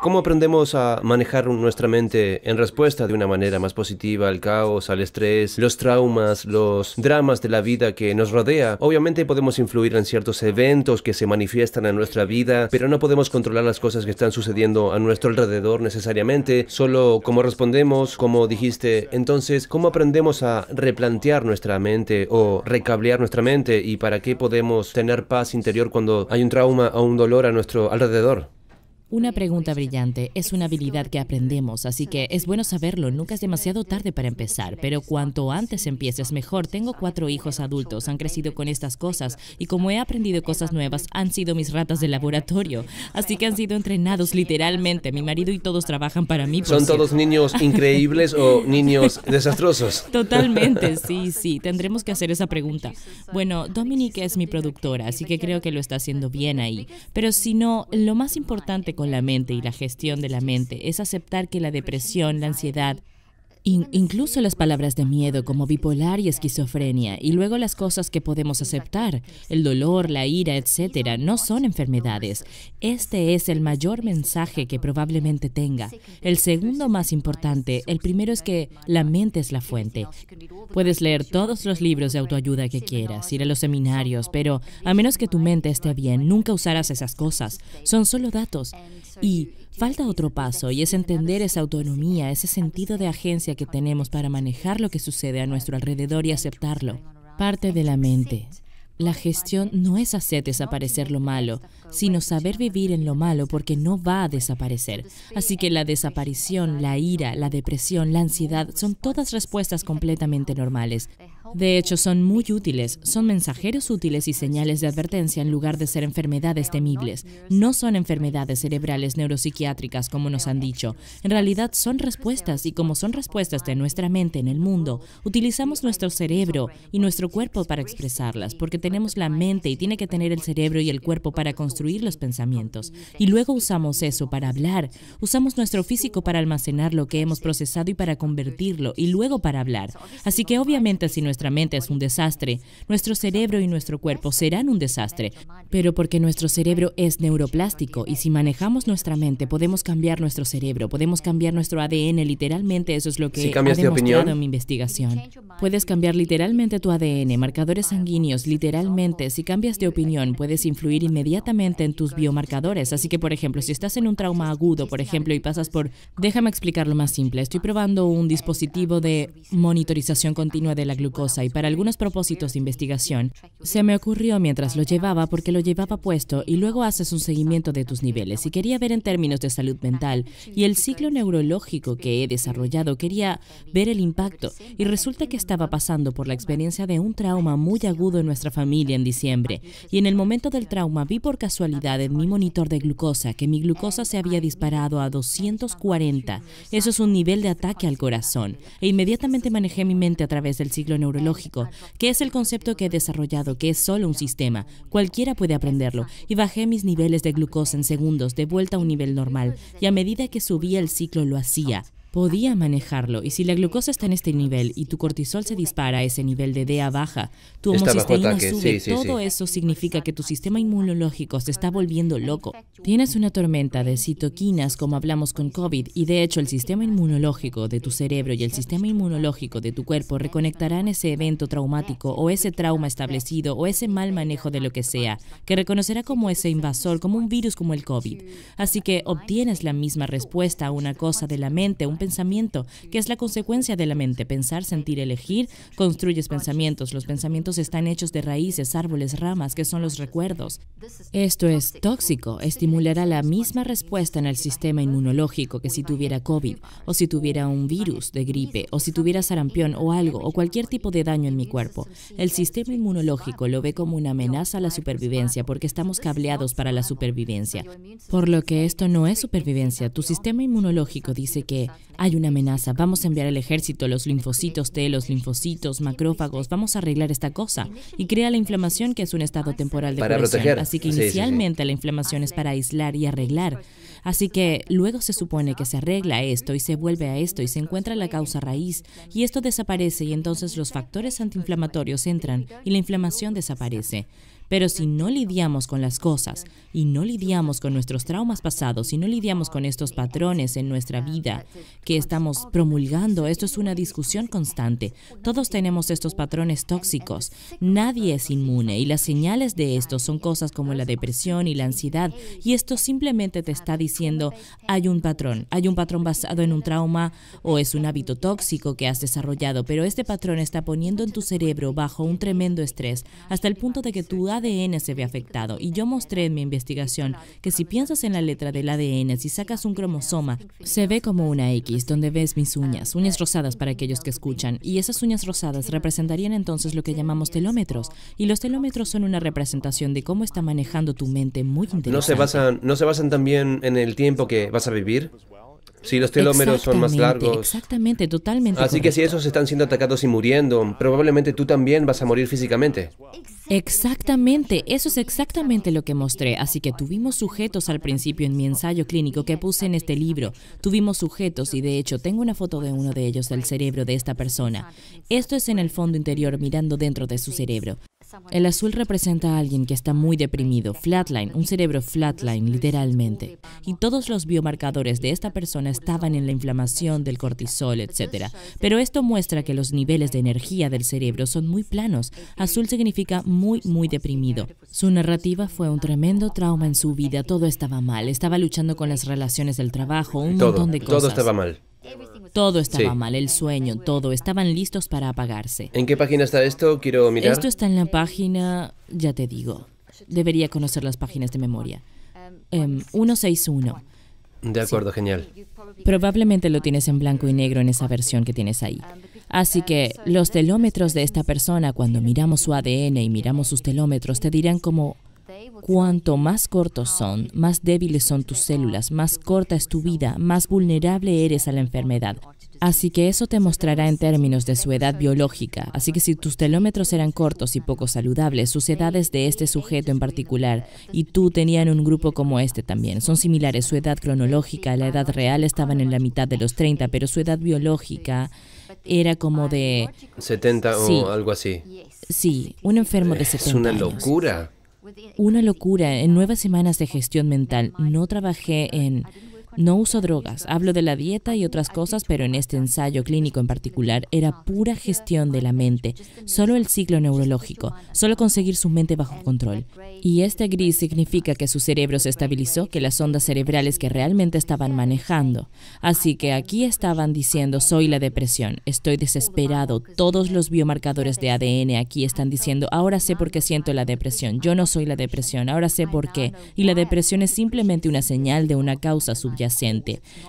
¿Cómo aprendemos a manejar nuestra mente en respuesta de una manera más positiva al caos, al estrés, los traumas, los dramas de la vida que nos rodea? Obviamente podemos influir en ciertos eventos que se manifiestan en nuestra vida, pero no podemos controlar las cosas que están sucediendo a nuestro alrededor necesariamente, solo cómo respondemos, como dijiste. Entonces, ¿cómo aprendemos a replantear nuestra mente o recablear nuestra mente y para qué podemos tener paz interior cuando hay un trauma o un dolor a nuestro alrededor? Una pregunta brillante es una habilidad que aprendemos, así que es bueno saberlo, nunca es demasiado tarde para empezar, pero cuanto antes empieces mejor. Tengo cuatro hijos adultos, han crecido con estas cosas y como he aprendido cosas nuevas, han sido mis ratas de laboratorio, así que han sido entrenados literalmente. Mi marido y todos trabajan para mí. ¿Son todos niños increíbles o niños desastrosos? Totalmente, sí, sí, tendremos que hacer esa pregunta. Bueno, Dominique es mi productora, así que creo que lo está haciendo bien ahí, pero si no, lo más importante con la mente y la gestión de la mente es aceptar que la depresión, la ansiedad, incluso las palabras de miedo como bipolar y esquizofrenia, y luego las cosas que podemos aceptar, el dolor, la ira, etcétera, no son enfermedades. Este es el mayor mensaje que probablemente tenga. El segundo más importante, el primero es que la mente es la fuente. Puedes leer todos los libros de autoayuda que quieras, ir a los seminarios, pero a menos que tu mente esté bien, nunca usarás esas cosas. Son solo datos. Y Falta otro paso y es entender esa autonomía, ese sentido de agencia que tenemos para manejar lo que sucede a nuestro alrededor y aceptarlo. Parte de la mente. La gestión no es hacer desaparecer lo malo, sino saber vivir en lo malo porque no va a desaparecer. Así que la desaparición, la ira, la depresión, la ansiedad son todas respuestas completamente normales. De hecho, son muy útiles, son mensajeros útiles y señales de advertencia en lugar de ser enfermedades temibles. No son enfermedades cerebrales neuropsiquiátricas como nos han dicho. En realidad son respuestas y como son respuestas de nuestra mente en el mundo, utilizamos nuestro cerebro y nuestro cuerpo para expresarlas, porque tenemos la mente y tiene que tener el cerebro y el cuerpo para construir los pensamientos. Y luego usamos eso para hablar, usamos nuestro físico para almacenar lo que hemos procesado y para convertirlo, y luego para hablar. Así que obviamente si nuestra mente es un desastre, nuestro cerebro y nuestro cuerpo serán un desastre, pero porque nuestro cerebro es neuroplástico y si manejamos nuestra mente podemos cambiar nuestro cerebro, podemos cambiar nuestro ADN, literalmente eso es lo que he demostrado en mi investigación. Puedes cambiar literalmente tu ADN, marcadores sanguíneos, literalmente, si cambias de opinión puedes influir inmediatamente en tus biomarcadores, así que por ejemplo, si estás en un trauma agudo, por ejemplo, y pasas por, déjame explicarlo más simple, estoy probando un dispositivo de monitorización continua de la glucosa, y para algunos propósitos de investigación, se me ocurrió mientras lo llevaba porque lo llevaba puesto y luego haces un seguimiento de tus niveles y quería ver en términos de salud mental y el ciclo neurológico que he desarrollado, quería ver el impacto y resulta que estaba pasando por la experiencia de un trauma muy agudo en nuestra familia en diciembre y en el momento del trauma vi por casualidad en mi monitor de glucosa que mi glucosa se había disparado a 240. Eso es un nivel de ataque al corazón e inmediatamente manejé mi mente a través del ciclo neurológico que es el concepto que he desarrollado, que es solo un sistema. Cualquiera puede aprenderlo. Y bajé mis niveles de glucosa en segundos, de vuelta a un nivel normal. Y a medida que subía el ciclo lo hacía podía manejarlo. Y si la glucosa está en este nivel y tu cortisol se dispara a ese nivel de DEA baja, tu homocisteína sube, todo eso significa que tu sistema inmunológico se está volviendo loco. Tienes una tormenta de citoquinas como hablamos con COVID y de hecho el sistema inmunológico de tu cerebro y el sistema inmunológico de tu cuerpo reconectarán ese evento traumático o ese trauma establecido o ese mal manejo de lo que sea, que reconocerá como ese invasor, como un virus como el COVID. Así que obtienes la misma respuesta a una cosa de la mente, un pensamiento, que es la consecuencia de la mente. Pensar, sentir, elegir, construyes pensamientos. Los pensamientos están hechos de raíces, árboles, ramas, que son los recuerdos. Esto es tóxico. Estimulará la misma respuesta en el sistema inmunológico que si tuviera COVID, o si tuviera un virus de gripe, o si tuviera sarampión o algo, o cualquier tipo de daño en mi cuerpo. El sistema inmunológico lo ve como una amenaza a la supervivencia porque estamos cableados para la supervivencia. Por lo que esto no es supervivencia. Tu sistema inmunológico dice que hay una amenaza, vamos a enviar al ejército, los linfocitos T, los linfocitos, macrófagos, vamos a arreglar esta cosa. Y crea la inflamación que es un estado temporal de para Así que inicialmente la inflamación es para aislar y arreglar. Así que luego se supone que se arregla esto y se vuelve a esto y se encuentra la causa raíz y esto desaparece y entonces los factores antiinflamatorios entran y la inflamación desaparece. Pero si no lidiamos con las cosas y no lidiamos con nuestros traumas pasados, y no lidiamos con estos patrones en nuestra vida que estamos promulgando, esto es una discusión constante. Todos tenemos estos patrones tóxicos. Nadie es inmune y las señales de esto son cosas como la depresión y la ansiedad. Y esto simplemente te está diciendo, hay un patrón, hay un patrón basado en un trauma o es un hábito tóxico que has desarrollado, pero este patrón está poniendo en tu cerebro bajo un tremendo estrés hasta el punto de que tú ADN se ve afectado. Y yo mostré en mi investigación que si piensas en la letra del ADN, si sacas un cromosoma, se ve como una X, donde ves mis uñas, uñas rosadas para aquellos que escuchan. Y esas uñas rosadas representarían entonces lo que llamamos telómetros. Y los telómetros son una representación de cómo está manejando tu mente muy interesante. ¿No se basan, no se basan también en el tiempo que vas a vivir? Si los telómeros son más largos. Exactamente, totalmente. Así que si esos están siendo atacados y muriendo, probablemente tú también vas a morir físicamente. Exactamente, eso es exactamente lo que mostré. Así que tuvimos sujetos al principio en mi ensayo clínico que puse en este libro. Tuvimos sujetos y de hecho tengo una foto de uno de ellos del cerebro de esta persona. Esto es en el fondo interior mirando dentro de su cerebro. El azul representa a alguien que está muy deprimido, flatline, un cerebro flatline literalmente. Y todos los biomarcadores de esta persona estaban en la inflamación del cortisol, etc. Pero esto muestra que los niveles de energía del cerebro son muy planos. Azul significa muy, muy deprimido. Su narrativa fue un tremendo trauma en su vida. Todo estaba mal. Estaba luchando con las relaciones del trabajo, un montón de cosas. Todo estaba mal. Todo estaba mal, el sueño, todo. Estaban listos para apagarse. ¿En qué página está esto? Quiero mirar. Esto está en la página, ya te digo. Debería conocer las páginas de memoria. 161. Em, de acuerdo, genial. Probablemente lo tienes en blanco y negro en esa versión que tienes ahí. Así que los telómetros de esta persona, cuando miramos su ADN y miramos sus telómetros, te dirán como Cuanto más cortos son, más débiles son tus células, más corta es tu vida, más vulnerable eres a la enfermedad. Así que eso te mostrará en términos de su edad biológica. Así que si tus telómetros eran cortos y poco saludables, sus edades de este sujeto en particular y tú tenían un grupo como este también. Son similares. Su edad cronológica, la edad real estaban en la mitad de los 30, pero su edad biológica era como de... 70 o algo así. Sí, un enfermo de 70 Es una locura. Una locura. En nuevas semanas de gestión mental no trabajé en no uso drogas, hablo de la dieta y otras cosas, pero en este ensayo clínico en particular era pura gestión de la mente, solo el ciclo neurológico, solo conseguir su mente bajo control. Y este gris significa que su cerebro se estabilizó, que las ondas cerebrales que realmente estaban manejando. Así que aquí estaban diciendo, soy la depresión, estoy desesperado, todos los biomarcadores de ADN aquí están diciendo, ahora sé por qué siento la depresión, yo no soy la depresión, ahora sé por qué. Y la depresión es simplemente una señal de una causa subyacente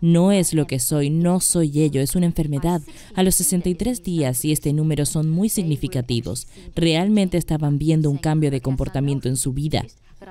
no es lo que soy, no soy ello, es una enfermedad. A los 63 días y este número son muy significativos. Realmente estaban viendo un cambio de comportamiento en su vida.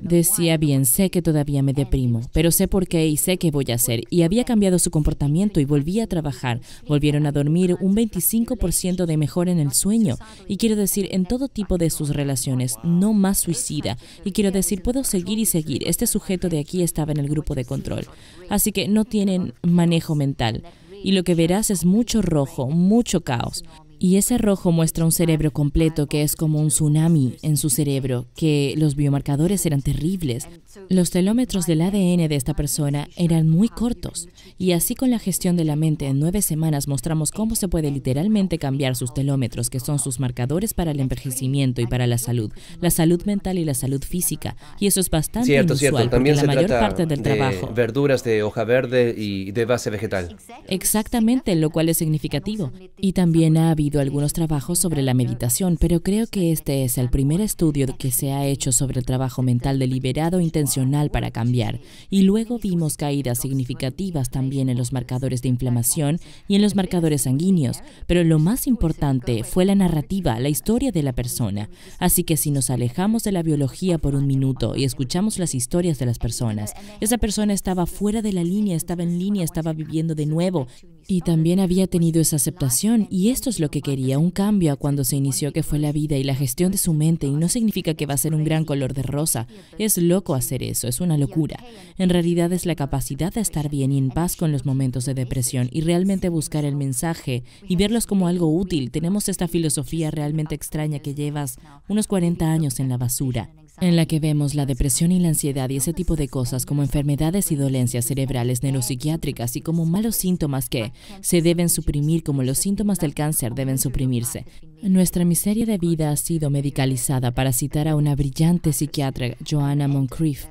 Decía, bien, sé que todavía me deprimo, pero sé por qué y sé qué voy a hacer. Y había cambiado su comportamiento y volví a trabajar. Volvieron a dormir un 25% de mejor en el sueño. Y quiero decir, en todo tipo de sus relaciones, no más suicida. Y quiero decir, puedo seguir y seguir. Este sujeto de aquí estaba en el grupo de control. Así que no tienen manejo mental. Y lo que verás es mucho rojo, mucho caos. Y ese rojo muestra un cerebro completo que es como un tsunami en su cerebro, que los biomarcadores eran terribles. Los telómetros del ADN de esta persona eran muy cortos. Y así con la gestión de la mente en nueve semanas mostramos cómo se puede literalmente cambiar sus telómetros, que son sus marcadores para el envejecimiento y para la salud, la salud mental y la salud física. Y eso es bastante inusual porque la mayor parte del de trabajo. Verduras de hoja verde y de base vegetal. Exactamente, lo cual es significativo. Y también ha algunos trabajos sobre la meditación, pero creo que este es el primer estudio que se ha hecho sobre el trabajo mental deliberado e intencional para cambiar. Y luego vimos caídas significativas también en los marcadores de inflamación y en los marcadores sanguíneos. Pero lo más importante fue la narrativa, la historia de la persona. Así que si nos alejamos de la biología por un minuto y escuchamos las historias de las personas, esa persona estaba fuera de la línea, estaba en línea, estaba viviendo de nuevo, y también había tenido esa aceptación, y esto es lo que quería, un cambio a cuando se inició que fue la vida y la gestión de su mente, y no significa que va a ser un gran color de rosa. Es loco hacer eso, es una locura. En realidad es la capacidad de estar bien y en paz con los momentos de depresión y realmente buscar el mensaje y verlos como algo útil. Tenemos esta filosofía realmente extraña que llevas unos 40 años en la basura en la que vemos la depresión y la ansiedad y ese tipo de cosas como enfermedades y dolencias cerebrales neuropsiquiátricas y como malos síntomas que se deben suprimir como los síntomas del cáncer deben suprimirse. Nuestra miseria de vida ha sido medicalizada para citar a una brillante psiquiatra, Joanna Moncrief,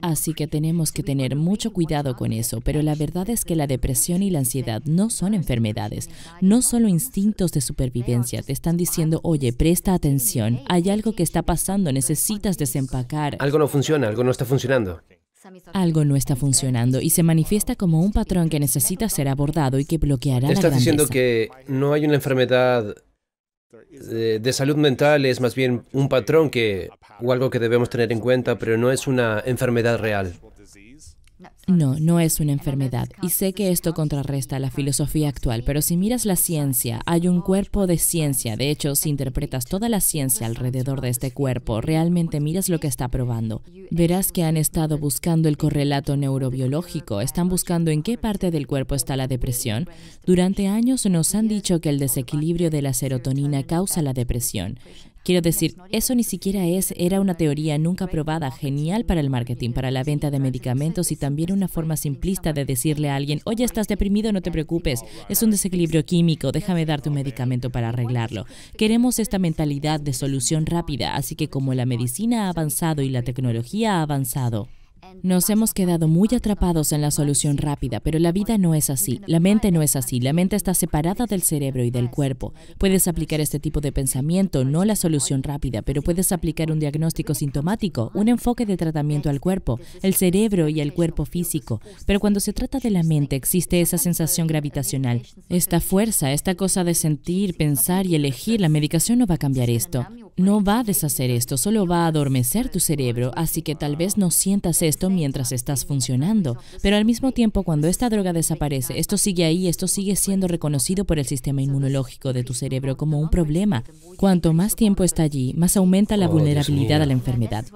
Así que tenemos que tener mucho cuidado con eso, pero la verdad es que la depresión y la ansiedad no son enfermedades, no solo instintos de supervivencia. Te están diciendo, oye, presta atención, hay algo que está pasando, necesitas desempacar. Algo no funciona, algo no está funcionando. Algo no está funcionando y se manifiesta como un patrón que necesita ser abordado y que bloqueará estás diciendo que no hay una enfermedad de salud mental es más bien un patrón que, o algo que debemos tener en cuenta, pero no es una enfermedad real. No, no es una enfermedad. Y sé que esto contrarresta la filosofía actual, pero si miras la ciencia, hay un cuerpo de ciencia. De hecho, si interpretas toda la ciencia alrededor de este cuerpo, realmente miras lo que está probando. Verás que han estado buscando el correlato neurobiológico, están buscando en qué parte del cuerpo está la depresión. Durante años nos han dicho que el desequilibrio de la serotonina causa la depresión. Quiero decir, eso ni siquiera es, era una teoría nunca probada, genial para el marketing, para la venta de medicamentos y también una forma simplista de decirle a alguien, oye, estás deprimido, no te preocupes, es un desequilibrio químico, déjame darte un medicamento para arreglarlo. Queremos esta mentalidad de solución rápida, así que como la medicina ha avanzado y la tecnología ha avanzado, nos hemos quedado muy atrapados en la solución rápida, pero la vida no es así, la mente no es así, la mente está separada del cerebro y del cuerpo. Puedes aplicar este tipo de pensamiento, no la solución rápida, pero puedes aplicar un diagnóstico sintomático, un enfoque de tratamiento al cuerpo, el cerebro y el cuerpo físico. Pero cuando se trata de la mente existe esa sensación gravitacional, esta fuerza, esta cosa de sentir, pensar y elegir, la medicación no va a cambiar esto no va a deshacer esto, solo va a adormecer tu cerebro, así que tal vez no sientas esto mientras estás funcionando. Pero al mismo tiempo, cuando esta droga desaparece, esto sigue ahí, esto sigue siendo reconocido por el sistema inmunológico de tu cerebro como un problema. Cuanto más tiempo está allí, más aumenta la oh, vulnerabilidad a la enfermedad.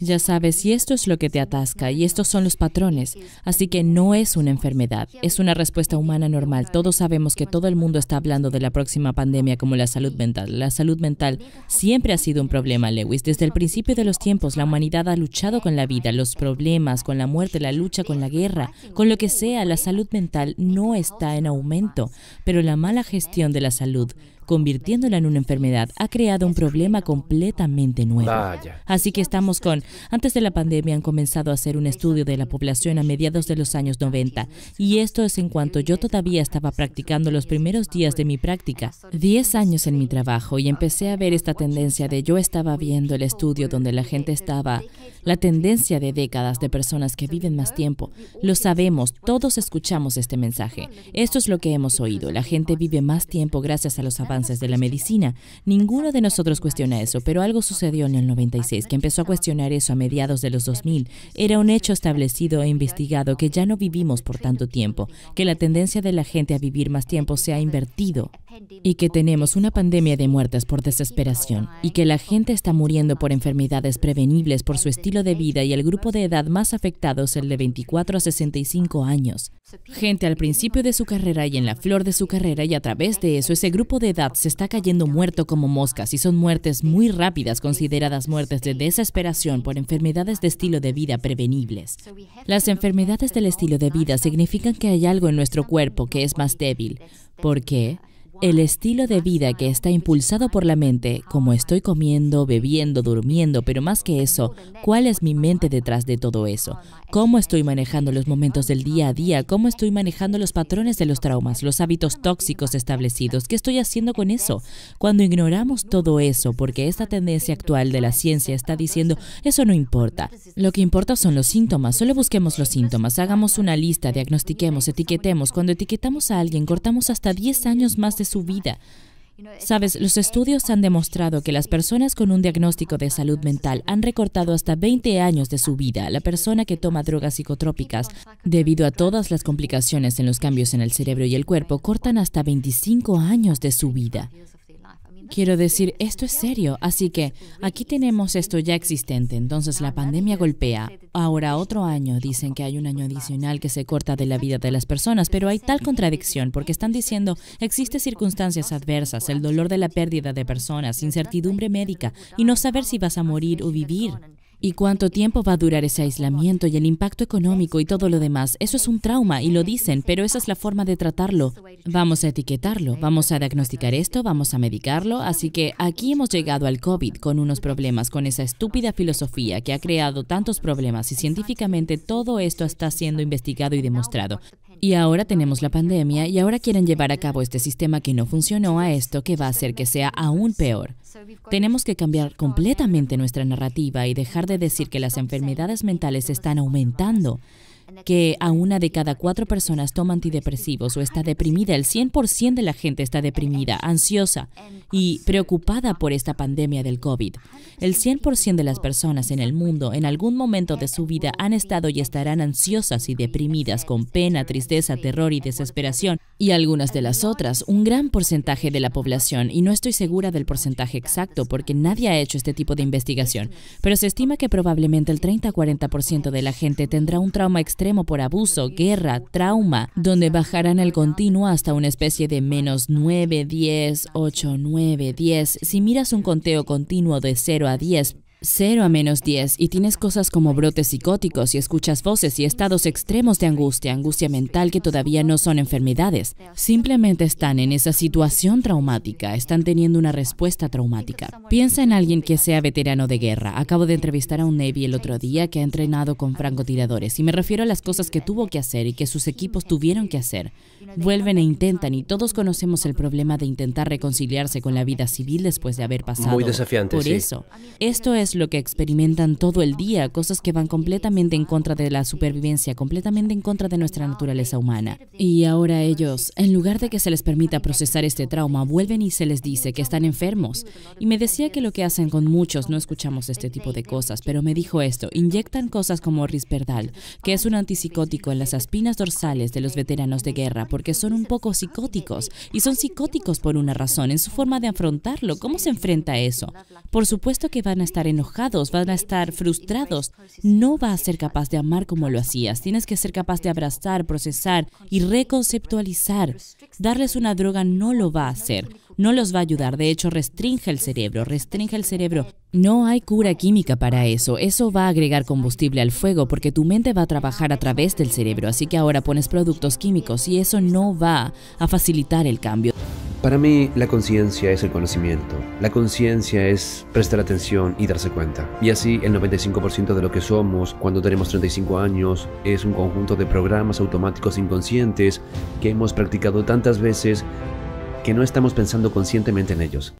Ya sabes, y esto es lo que te atasca, y estos son los patrones. Así que no es una enfermedad, es una respuesta humana normal. Todos sabemos que todo el mundo está hablando de la próxima pandemia como la salud mental. La salud mental siempre ha sido un problema, Lewis. Desde el principio de los tiempos, la humanidad ha luchado con la vida, los problemas, con la muerte, la lucha, con la guerra, con lo que sea. La salud mental no está en aumento, pero la mala gestión de la salud convirtiéndola en una enfermedad, ha creado un problema completamente nuevo. Así que estamos con, antes de la pandemia han comenzado a hacer un estudio de la población a mediados de los años 90, y esto es en cuanto yo todavía estaba practicando los primeros días de mi práctica, Diez años en mi trabajo, y empecé a ver esta tendencia de yo estaba viendo el estudio donde la gente estaba la tendencia de décadas de personas que viven más tiempo. Lo sabemos, todos escuchamos este mensaje. Esto es lo que hemos oído. La gente vive más tiempo gracias a los avances de la medicina. Ninguno de nosotros cuestiona eso, pero algo sucedió en el 96 que empezó a cuestionar eso a mediados de los 2000. Era un hecho establecido e investigado que ya no vivimos por tanto tiempo, que la tendencia de la gente a vivir más tiempo se ha invertido y que tenemos una pandemia de muertes por desesperación y que la gente está muriendo por enfermedades prevenibles por su estilo de vida y el grupo de edad más afectados el de 24 a 65 años. Gente al principio de su carrera y en la flor de su carrera y a través de eso ese grupo de edad se está cayendo muerto como moscas y son muertes muy rápidas consideradas muertes de desesperación por enfermedades de estilo de vida prevenibles. Las enfermedades del estilo de vida significan que hay algo en nuestro cuerpo que es más débil. ¿Por qué? El estilo de vida que está impulsado por la mente, como estoy comiendo, bebiendo, durmiendo, pero más que eso, ¿cuál es mi mente detrás de todo eso? ¿Cómo estoy manejando los momentos del día a día? ¿Cómo estoy manejando los patrones de los traumas, los hábitos tóxicos establecidos? ¿Qué estoy haciendo con eso? Cuando ignoramos todo eso, porque esta tendencia actual de la ciencia está diciendo, eso no importa. Lo que importa son los síntomas, solo busquemos los síntomas, hagamos una lista, diagnostiquemos, etiquetemos. Cuando etiquetamos a alguien, cortamos hasta 10 años más de su vida. Sabes, los estudios han demostrado que las personas con un diagnóstico de salud mental han recortado hasta 20 años de su vida. La persona que toma drogas psicotrópicas, debido a todas las complicaciones en los cambios en el cerebro y el cuerpo, cortan hasta 25 años de su vida. Quiero decir, esto es serio, así que aquí tenemos esto ya existente, entonces la pandemia golpea. Ahora otro año, dicen que hay un año adicional que se corta de la vida de las personas, pero hay tal contradicción porque están diciendo, existen circunstancias adversas, el dolor de la pérdida de personas, incertidumbre médica y no saber si vas a morir o vivir. ¿Y cuánto tiempo va a durar ese aislamiento y el impacto económico y todo lo demás? Eso es un trauma y lo dicen, pero esa es la forma de tratarlo. Vamos a etiquetarlo, vamos a diagnosticar esto, vamos a medicarlo. Así que aquí hemos llegado al COVID con unos problemas, con esa estúpida filosofía que ha creado tantos problemas y científicamente todo esto está siendo investigado y demostrado. Y ahora tenemos la pandemia y ahora quieren llevar a cabo este sistema que no funcionó a esto que va a hacer que sea aún peor. Tenemos que cambiar completamente nuestra narrativa y dejar de decir que las enfermedades mentales están aumentando que a una de cada cuatro personas toma antidepresivos o está deprimida. El 100% de la gente está deprimida, ansiosa y preocupada por esta pandemia del COVID. El 100% de las personas en el mundo en algún momento de su vida han estado y estarán ansiosas y deprimidas con pena, tristeza, terror y desesperación. Y algunas de las otras, un gran porcentaje de la población, y no estoy segura del porcentaje exacto porque nadie ha hecho este tipo de investigación, pero se estima que probablemente el 30-40% de la gente tendrá un trauma extremo por abuso, guerra, trauma, donde bajarán el continuo hasta una especie de menos 9, 10, 8, 9, 10. Si miras un conteo continuo de 0 a 10, 0 a menos 10 y tienes cosas como brotes psicóticos y escuchas voces y estados extremos de angustia, angustia mental que todavía no son enfermedades. Simplemente están en esa situación traumática, están teniendo una respuesta traumática. Piensa en alguien que sea veterano de guerra. Acabo de entrevistar a un Navy el otro día que ha entrenado con francotiradores y me refiero a las cosas que tuvo que hacer y que sus equipos tuvieron que hacer. Vuelven e intentan y todos conocemos el problema de intentar reconciliarse con la vida civil después de haber pasado Muy desafiante, por eso. Esto es lo que experimentan todo el día, cosas que van completamente en contra de la supervivencia, completamente en contra de nuestra naturaleza humana. Y ahora ellos, en lugar de que se les permita procesar este trauma, vuelven y se les dice que están enfermos. Y me decía que lo que hacen con muchos, no escuchamos este tipo de cosas, pero me dijo esto, inyectan cosas como risperdal, que es un antipsicótico en las espinas dorsales de los veteranos de guerra, porque son un poco psicóticos, y son psicóticos por una razón, en su forma de afrontarlo, cómo se enfrenta a eso. Por supuesto que van a estar en enojados, van a estar frustrados. No va a ser capaz de amar como lo hacías. Tienes que ser capaz de abrazar, procesar y reconceptualizar. Darles una droga no lo va a hacer. No los va a ayudar. De hecho, restringe el cerebro, restringe el cerebro. No hay cura química para eso. Eso va a agregar combustible al fuego porque tu mente va a trabajar a través del cerebro. Así que ahora pones productos químicos y eso no va a facilitar el cambio. Para mí, la conciencia es el conocimiento. La conciencia es prestar atención y darse cuenta. Y así, el 95% de lo que somos cuando tenemos 35 años es un conjunto de programas automáticos inconscientes que hemos practicado tantas veces que no estamos pensando conscientemente en ellos.